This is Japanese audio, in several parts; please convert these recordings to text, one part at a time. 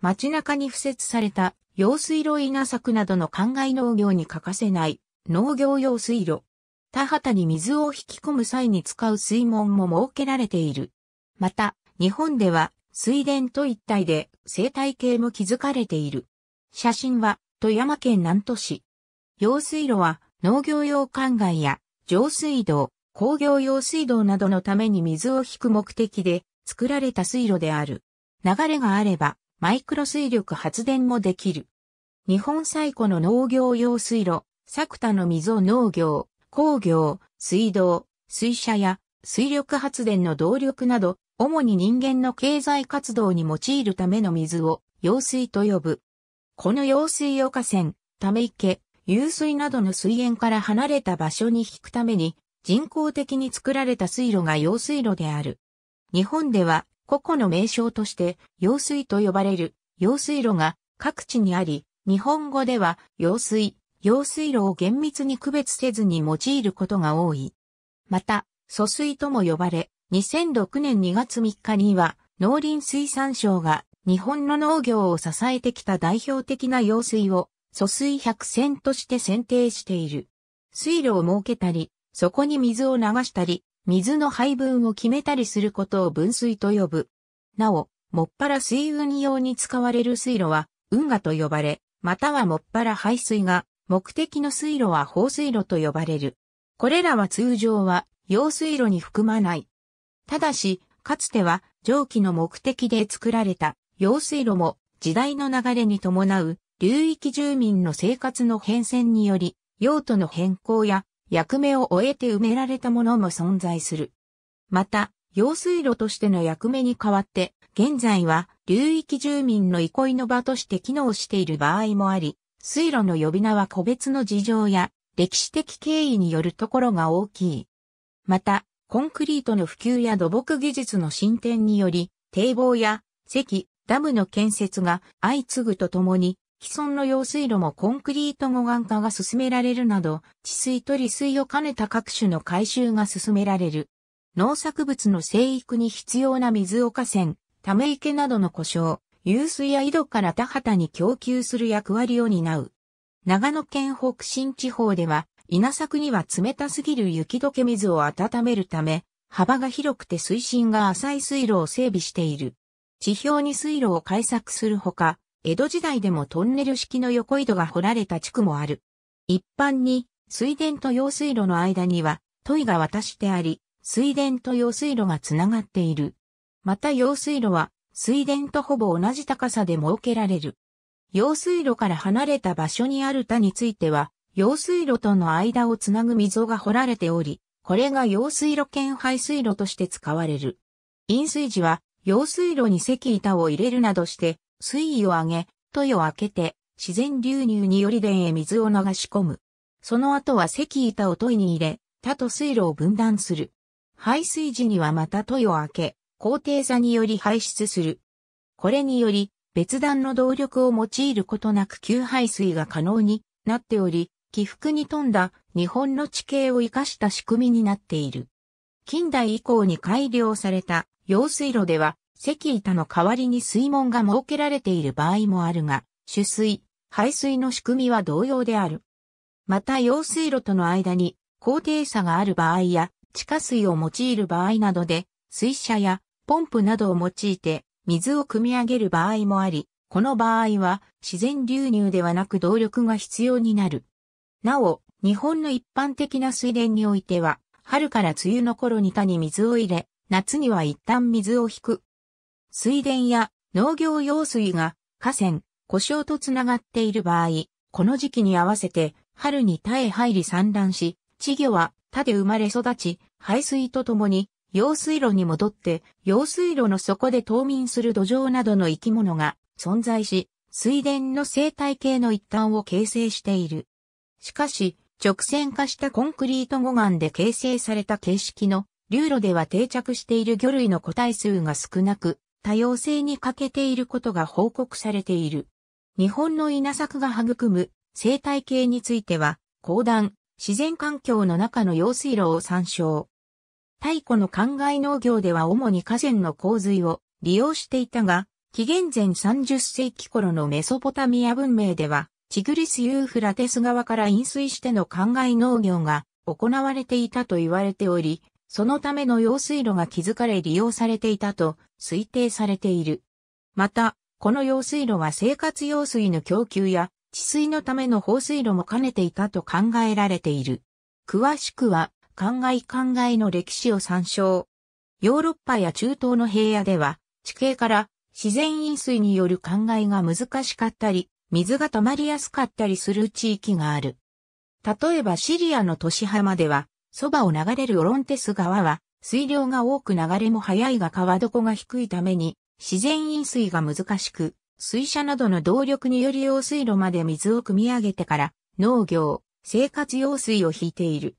街中に付設された用水路稲作などの灌漑農業に欠かせない農業用水路。田畑に水を引き込む際に使う水門も設けられている。また、日本では水田と一体で生態系も築かれている。写真は富山県南都市。用水路は農業用灌漑や上水道、工業用水道などのために水を引く目的で作られた水路である。流れがあればマイクロ水力発電もできる。日本最古の農業用水路、作田の溝農業、工業、水道、水車や水力発電の動力など、主に人間の経済活動に用いるための水を用水と呼ぶ。この用水を河川、ため池、湧水などの水源から離れた場所に引くために人工的に作られた水路が用水路である。日本では個々の名称として、用水と呼ばれる、用水路が各地にあり、日本語では、用水、用水路を厳密に区別せずに用いることが多い。また、疎水とも呼ばれ、2006年2月3日には、農林水産省が日本の農業を支えてきた代表的な用水を、疎水百選として選定している。水路を設けたり、そこに水を流したり、水の配分を決めたりすることを分水と呼ぶ。なお、もっぱら水運用に使われる水路は、運河と呼ばれ、またはもっぱら排水が、目的の水路は放水路と呼ばれる。これらは通常は、用水路に含まない。ただし、かつては、蒸気の目的で作られた、用水路も、時代の流れに伴う、流域住民の生活の変遷により、用途の変更や役目を終えて埋められたものも存在する。また、用水路としての役目に代わって、現在は流域住民の憩いの場として機能している場合もあり、水路の呼び名は個別の事情や歴史的経緯によるところが大きい。また、コンクリートの普及や土木技術の進展により、堤防や堰、ダムの建設が相次ぐとともに、既存の用水路もコンクリート護岸化が進められるなど、治水と利水を兼ねた各種の改修が進められる。農作物の生育に必要な水を河川、ため池などの故障、湧水や井戸から田畑に供給する役割を担う。長野県北新地方では、稲作には冷たすぎる雪解け水を温めるため、幅が広くて水深が浅い水路を整備している。地表に水路を開削するほか、江戸時代でもトンネル式の横井戸が掘られた地区もある。一般に、水田と用水路の間には、トイが渡してあり、水田と用水路がつながっている。また用水路は、水田とほぼ同じ高さで設けられる。用水路から離れた場所にある田については、用水路との間をつなぐ溝が掘られており、これが用水路兼排水路として使われる。飲水時は、用水路に石板を入れるなどして、水位を上げ、豊を開けて、自然流入により田へ水を流し込む。その後は石板を問いに入れ、他と水路を分断する。排水時にはまた豊を開け、高低差により排出する。これにより、別段の動力を用いることなく給排水が可能になっており、起伏に富んだ日本の地形を生かした仕組みになっている。近代以降に改良された用水路では石板の代わりに水門が設けられている場合もあるが、取水、排水の仕組みは同様である。また用水路との間に高低差がある場合や地下水を用いる場合などで水車やポンプなどを用いて水を汲み上げる場合もあり、この場合は自然流入ではなく動力が必要になる。なお、日本の一般的な水田においては、春から梅雨の頃に田に水を入れ、夏には一旦水を引く水田や農業用水が河川、故障とつながっている場合、この時期に合わせて春に耐え入り産卵し、稚魚は他で生まれ育ち、排水とともに用水路に戻って用水路の底で冬眠する土壌などの生き物が存在し、水田の生態系の一端を形成している。しかし、直線化したコンクリート護岸で形成された形式の流路では定着している魚類の個体数が少なく、多様性に欠けていることが報告されている。日本の稲作が育む生態系については、高段、自然環境の中の用水路を参照。太古の灌漑農業では主に河川の洪水を利用していたが、紀元前30世紀頃のメソポタミア文明では、チグリス・ユーフラテス川から飲水しての灌漑農業が行われていたと言われており、そのための用水路が築かれ利用されていたと推定されている。また、この用水路は生活用水の供給や治水のための放水路も兼ねていたと考えられている。詳しくは、灌漑灌漑の歴史を参照。ヨーロッパや中東の平野では、地形から自然飲水による灌漑が難しかったり、水が溜まりやすかったりする地域がある。例えばシリアの都市浜では、そばを流れるオロンテス川は、水量が多く流れも速いが川床が低いために、自然飲水が難しく、水車などの動力により用水路まで水を汲み上げてから、農業、生活用水を引いている。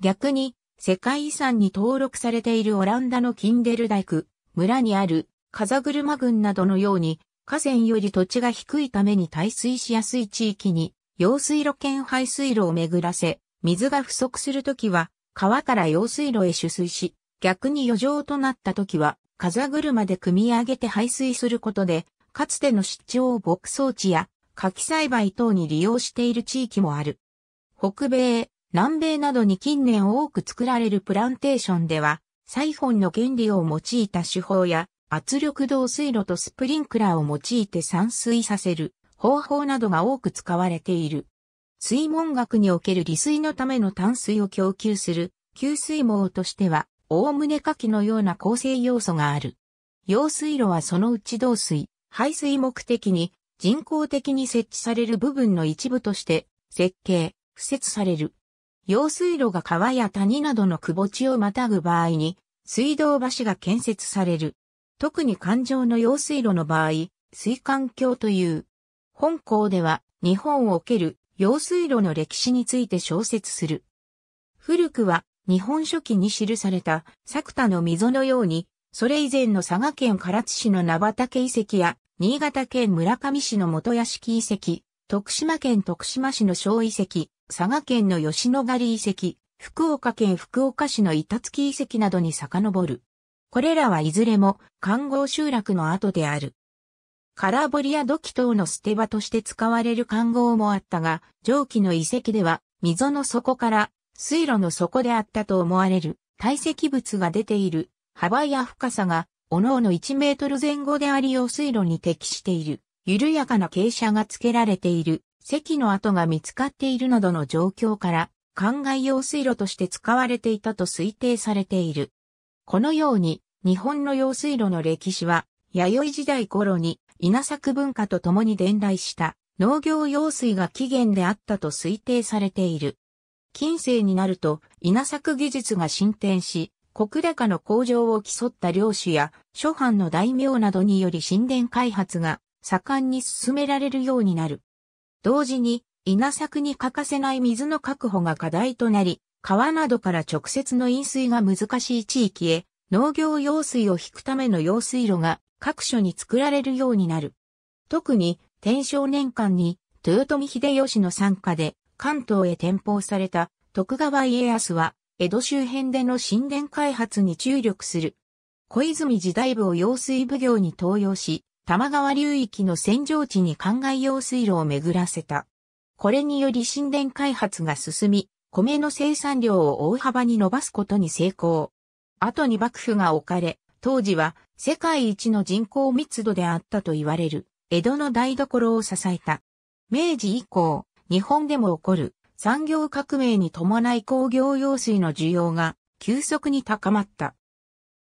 逆に、世界遺産に登録されているオランダのキンデルダイク、村にある風車群などのように、河川より土地が低いために耐水しやすい地域に、用水路兼排水路を巡らせ、水が不足するときは、川から用水路へ取水し、逆に余剰となったときは、風車で汲み上げて排水することで、かつての湿地を牧草地や柿栽培等に利用している地域もある。北米、南米などに近年多く作られるプランテーションでは、サイフォンの原理を用いた手法や、圧力導水路とスプリンクラーを用いて散水させる方法などが多く使われている。水門学における利水のための淡水を供給する、給水網としては、おおむね下記のような構成要素がある。用水路はそのうち導水、排水目的に人工的に設置される部分の一部として設計、敷設される。用水路が川や谷などの窪地をまたぐ場合に水道橋が建設される。特に環状の用水路の場合、水管橋という。本校では日本をおける用水路の歴史について小説する。古くは、日本書紀に記された、作田の溝のように、それ以前の佐賀県唐津市の名畑遺跡や、新潟県村上市の元屋敷遺跡、徳島県徳島市の小遺跡、佐賀県の吉野狩遺跡、福岡県福岡市の板月遺跡などに遡る。これらはいずれも、観光集落の後である。カラボリア土器等の捨て場として使われる看護もあったが、蒸気の遺跡では、溝の底から水路の底であったと思われる堆積物が出ている幅や深さが、おのおの1メートル前後であり用水路に適している、緩やかな傾斜がつけられている、石の跡が見つかっているなどの状況から、灌漑用水路として使われていたと推定されている。このように、日本の用水路の歴史は、弥生時代頃に稲作文化と共に伝来した農業用水が起源であったと推定されている。近世になると稲作技術が進展し、国高の工場を競った領主や諸藩の大名などにより神殿開発が盛んに進められるようになる。同時に稲作に欠かせない水の確保が課題となり、川などから直接の飲水が難しい地域へ農業用水を引くための用水路が各所に作られるようになる。特に、天正年間に、豊臣秀吉の参加で、関東へ転封された徳川家康は、江戸周辺での神殿開発に注力する。小泉時代部を用水奉行に登用し、玉川流域の戦場地に灌漑用水路を巡らせた。これにより神殿開発が進み、米の生産量を大幅に伸ばすことに成功。後に幕府が置かれ、当時は世界一の人口密度であったと言われる、江戸の台所を支えた。明治以降、日本でも起こる産業革命に伴い工業用水の需要が急速に高まった。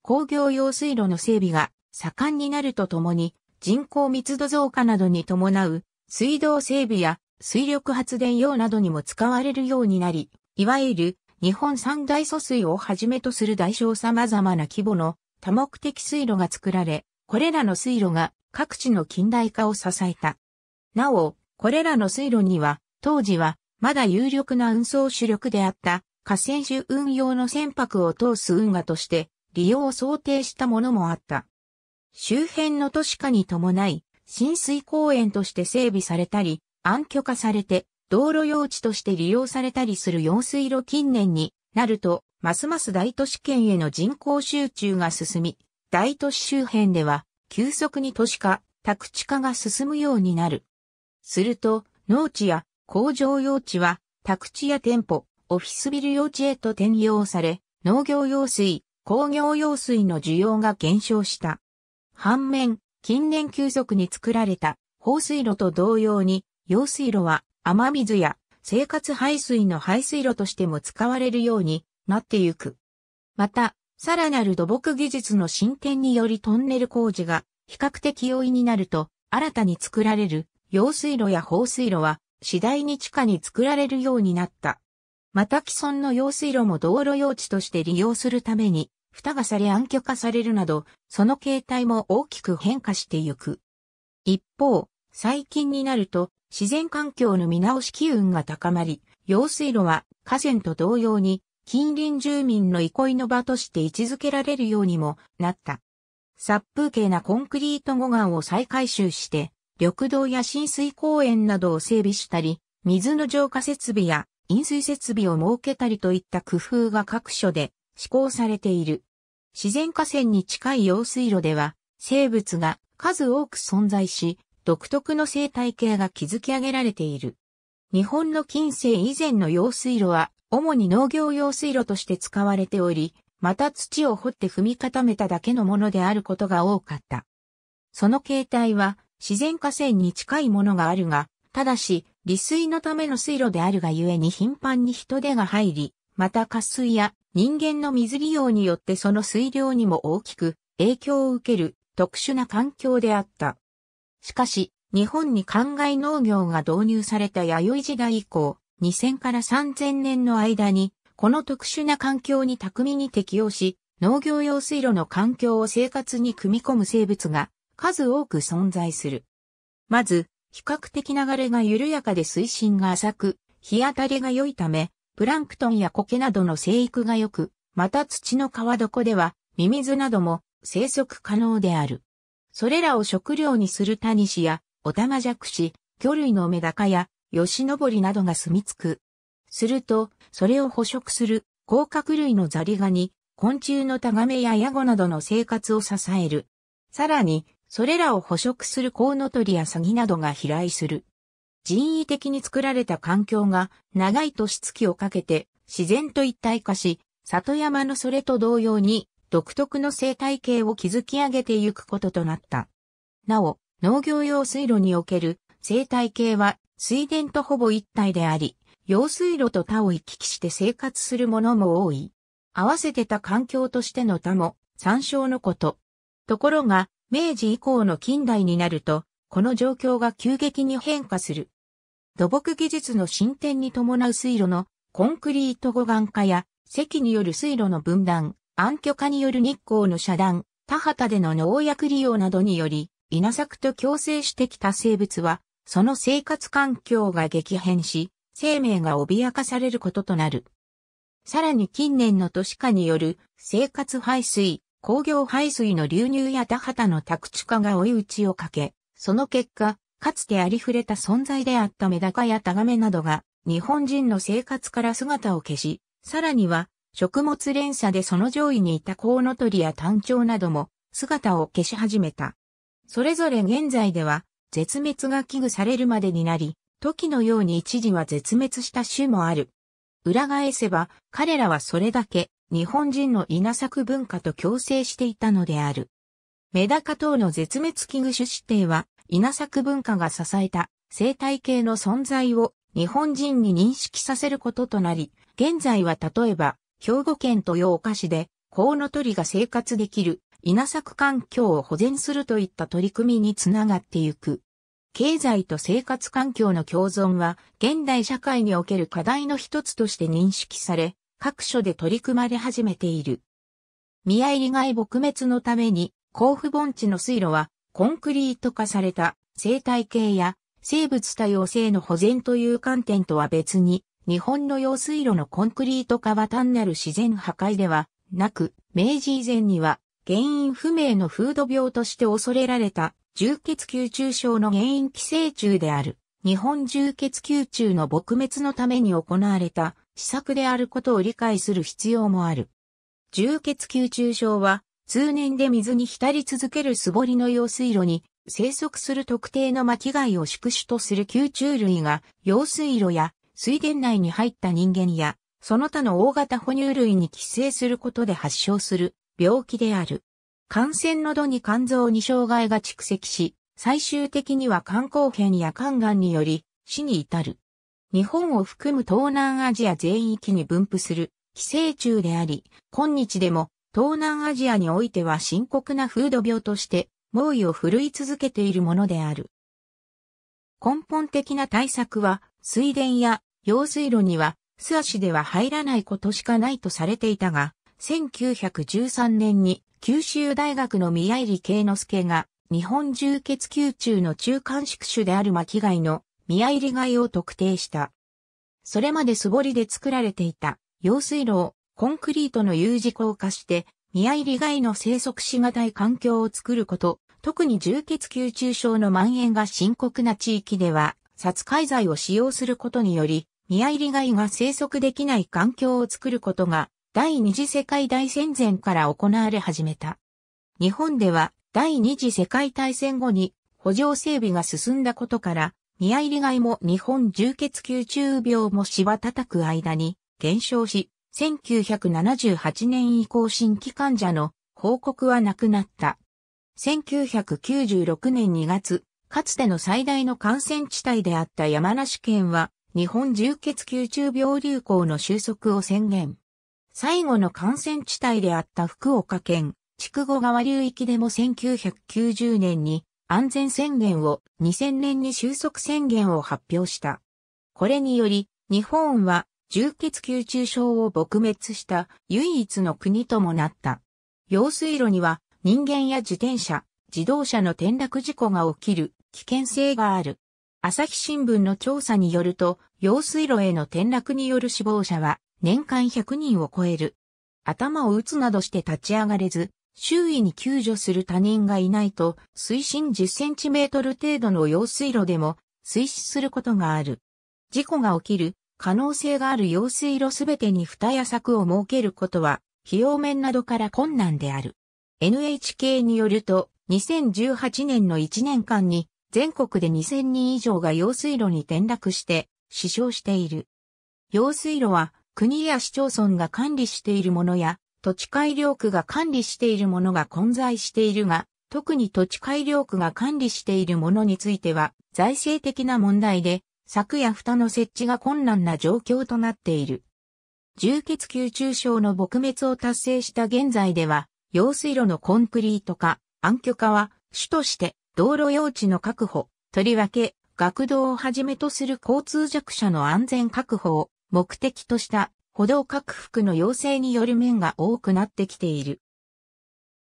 工業用水路の整備が盛んになるとともに、人口密度増加などに伴う水道整備や水力発電用などにも使われるようになり、いわゆる日本三大疎水をはじめとする大小様々な規模の多目的水路が作られ、これらの水路が各地の近代化を支えた。なお、これらの水路には、当時はまだ有力な運送主力であった河川種運用の船舶を通す運河として利用を想定したものもあった。周辺の都市化に伴い、浸水公園として整備されたり、暗渠化されて、道路用地として利用されたりする用水路近年になると、ますます大都市圏への人口集中が進み、大都市周辺では急速に都市化、宅地化が進むようになる。すると、農地や工場用地は宅地や店舗、オフィスビル用地へと転用され、農業用水、工業用水の需要が減少した。反面、近年急速に作られた放水路と同様に、用水路は雨水や生活排水の排水路としても使われるようになってゆく。また、さらなる土木技術の進展によりトンネル工事が比較的容易になると、新たに作られる用水路や放水路は次第に地下に作られるようになった。また既存の用水路も道路用地として利用するために、蓋がされ暗渠化されるなど、その形態も大きく変化してゆく。一方、最近になると、自然環境の見直し機運が高まり、用水路は河川と同様に近隣住民の憩いの場として位置づけられるようにもなった。殺風景なコンクリート護岸を再改修して、緑道や浸水公園などを整備したり、水の浄化設備や飲水設備を設けたりといった工夫が各所で施行されている。自然河川に近い用水路では、生物が数多く存在し、独特の生態系が築き上げられている。日本の近世以前の用水路は主に農業用水路として使われており、また土を掘って踏み固めただけのものであることが多かった。その形態は自然河川に近いものがあるが、ただし、利水のための水路であるがゆえに頻繁に人手が入り、また渇水や人間の水利用によってその水量にも大きく影響を受ける特殊な環境であった。しかし、日本に灌漑農業が導入された弥生時代以降、2000から3000年の間に、この特殊な環境に巧みに適応し、農業用水路の環境を生活に組み込む生物が数多く存在する。まず、比較的流れが緩やかで水深が浅く、日当たりが良いため、プランクトンや苔などの生育が良く、また土の川床では、ミミズなども生息可能である。それらを食料にするタニシや、オタマジャクシ、魚類のメダカや、ぼりなどが住み着く。すると、それを捕食する甲殻類のザリガニ、昆虫のタガメやヤゴなどの生活を支える。さらに、それらを捕食するコウノトリやサギなどが飛来する。人為的に作られた環境が長い年月をかけて自然と一体化し、里山のそれと同様に独特の生態系を築き上げてゆくこととなった。なお、農業用水路における生態系は水田とほぼ一体であり、用水路と他を行き来して生活する者も多い。合わせてた環境としての田も、参照のこと。ところが、明治以降の近代になると、この状況が急激に変化する。土木技術の進展に伴う水路のコンクリート護岸化や、石による水路の分断、暗渠化による日光の遮断、田畑での農薬利用などにより、稲作と共生してきた生物は、その生活環境が激変し、生命が脅かされることとなる。さらに近年の都市化による生活排水、工業排水の流入や田畑の宅地化が追い打ちをかけ、その結果、かつてありふれた存在であったメダカやタガメなどが日本人の生活から姿を消し、さらには食物連鎖でその上位にいたコウノトリやタンチョウなども姿を消し始めた。それぞれ現在では絶滅が危惧されるまでになり、時のように一時は絶滅した種もある。裏返せば、彼らはそれだけ日本人の稲作文化と共生していたのである。メダカ等の絶滅危惧種指定は、稲作文化が支えた生態系の存在を日本人に認識させることとなり、現在は例えば、兵庫県豊岡市でコウノトリが生活できる稲作環境を保全するといった取り組みにつながってゆく。経済と生活環境の共存は現代社会における課題の一つとして認識され、各所で取り組まれ始めている。宮入害撲滅のために、甲府盆地の水路はコンクリート化された生態系や生物多様性の保全という観点とは別に、日本の用水路のコンクリート化は単なる自然破壊ではなく、明治以前には原因不明の風土病として恐れられた重血球中症の原因寄生虫である日本重血球中の撲滅のために行われた施策であることを理解する必要もある。重血球中症は通年で水に浸り続ける素彫りの用水路に生息する特定の巻貝を宿主とする吸虫類が用水路や水田内に入った人間やその他の大型哺乳類に寄生することで発症する病気である。感染の度に肝臓に障害が蓄積し、最終的には肝硬変や肝癌により死に至る。日本を含む東南アジア全域に分布する寄生虫であり、今日でも東南アジアにおいては深刻な風土病として猛威を振るい続けているものである。根本的な対策は水田や用水路には素足では入らないことしかないとされていたが、1913年に九州大学の宮入慶之助が日本重血宮中の中間宿主である巻貝の宮入貝を特定した。それまで素掘りで作られていた用水路をコンクリートの U 字工化して宮入貝の生息しがたい環境を作ること、特に重血球中症の蔓延が深刻な地域では殺海剤を使用することにより宮入貝が生息できない環境を作ることが第二次世界大戦前から行われ始めた。日本では第二次世界大戦後に補助整備が進んだことから、宮入り外も日本重血球中病もし叩く間に減少し、1978年以降新規患者の報告はなくなった。1996年2月、かつての最大の感染地帯であった山梨県は、日本重血球中病流行の収束を宣言。最後の感染地帯であった福岡県、筑後川流域でも1990年に安全宣言を2000年に収束宣言を発表した。これにより、日本は重血球中症を撲滅した唯一の国ともなった。用水路には人間や自転車、自動車の転落事故が起きる危険性がある。朝日新聞の調査によると、用水路への転落による死亡者は年間100人を超える。頭を打つなどして立ち上がれず、周囲に救助する他人がいないと、水深10センチメートル程度の用水路でも水死することがある。事故が起きる可能性がある用水路すべてに蓋や柵を設けることは、費用面などから困難である。NHK によると、2018年の1年間に、全国で2000人以上が用水路に転落して、死傷している。用水路は、国や市町村が管理しているものや、土地改良区が管理しているものが混在しているが、特に土地改良区が管理しているものについては、財政的な問題で、柵や蓋の設置が困難な状況となっている。重血球中症の撲滅を達成した現在では、用水路のコンクリート化、暗渠化は、主として道路用地の確保、とりわけ、学童をはじめとする交通弱者の安全確保を目的とした歩道拡幅の要請による面が多くなってきている。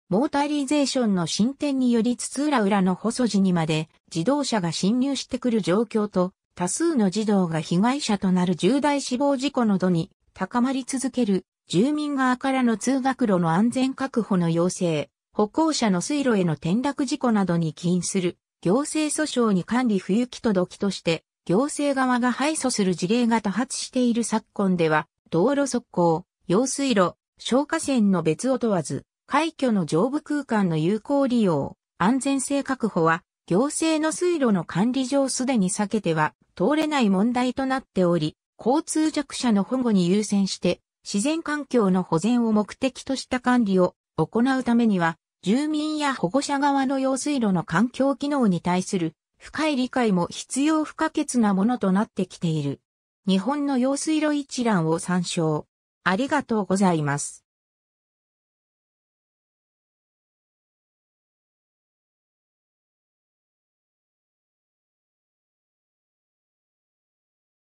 モータリゼーションの進展により津々浦々の細地にまで自動車が侵入してくる状況と多数の児童が被害者となる重大死亡事故などに高まり続ける住民側からの通学路の安全確保の要請、歩行者の水路への転落事故などに起因する行政訴訟に管理不行き届きとして行政側が敗訴する事例が多発している昨今では、道路側溝、用水路、消火栓の別を問わず、海峡の上部空間の有効利用、安全性確保は、行政の水路の管理上すでに避けては通れない問題となっており、交通弱者の保護に優先して、自然環境の保全を目的とした管理を行うためには、住民や保護者側の用水路の環境機能に対する深い理解も必要不可欠なものとなってきている。日本の用水路一覧を参照。ありがとうございます。